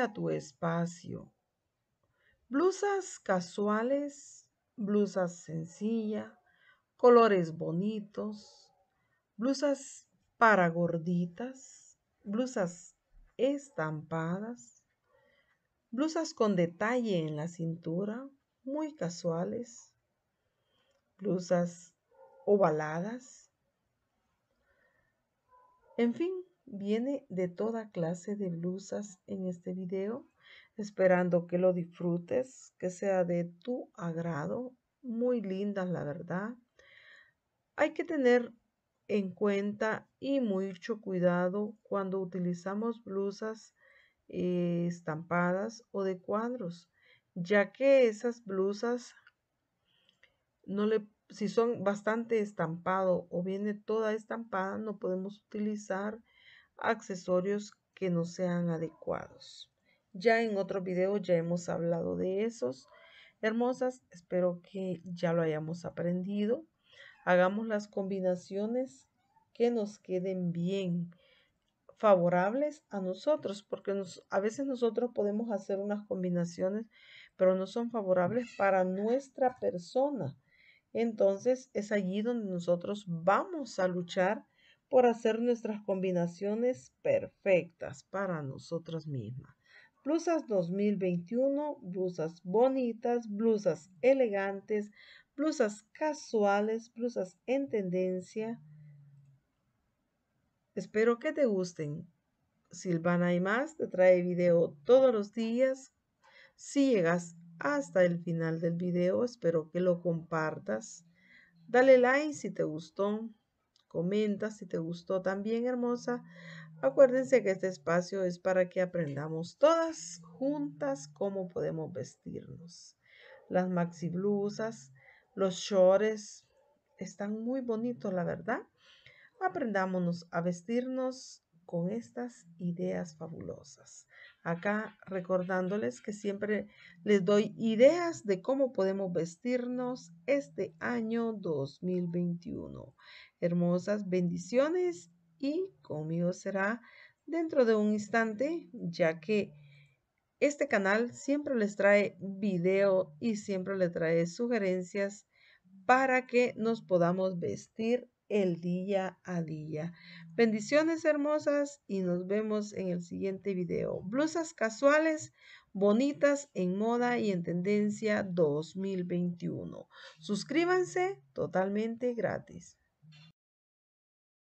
a tu espacio. Blusas casuales, blusas sencillas, colores bonitos, blusas para gorditas, blusas estampadas, blusas con detalle en la cintura, muy casuales, blusas ovaladas, en fin, Viene de toda clase de blusas en este video, esperando que lo disfrutes, que sea de tu agrado. Muy linda la verdad. Hay que tener en cuenta y mucho cuidado cuando utilizamos blusas eh, estampadas o de cuadros, ya que esas blusas no le si son bastante estampado o viene toda estampada, no podemos utilizar accesorios que no sean adecuados. Ya en otro video ya hemos hablado de esos. Hermosas, espero que ya lo hayamos aprendido. Hagamos las combinaciones que nos queden bien favorables a nosotros, porque a veces nosotros podemos hacer unas combinaciones, pero no son favorables para nuestra persona. Entonces es allí donde nosotros vamos a luchar por hacer nuestras combinaciones perfectas para nosotras mismas. Blusas 2021, blusas bonitas, blusas elegantes, blusas casuales, blusas en tendencia. Espero que te gusten. Silvana y más te trae video todos los días. Si llegas hasta el final del video, espero que lo compartas. Dale like si te gustó. Comenta si te gustó también, hermosa. Acuérdense que este espacio es para que aprendamos todas juntas cómo podemos vestirnos. Las maxi blusas, los shorts, están muy bonitos, la verdad. Aprendámonos a vestirnos con estas ideas fabulosas. Acá recordándoles que siempre les doy ideas de cómo podemos vestirnos este año 2021. Hermosas bendiciones y conmigo será dentro de un instante, ya que este canal siempre les trae video y siempre les trae sugerencias para que nos podamos vestir el día a día. Bendiciones hermosas y nos vemos en el siguiente video. Blusas casuales bonitas en moda y en tendencia 2021. Suscríbanse totalmente gratis.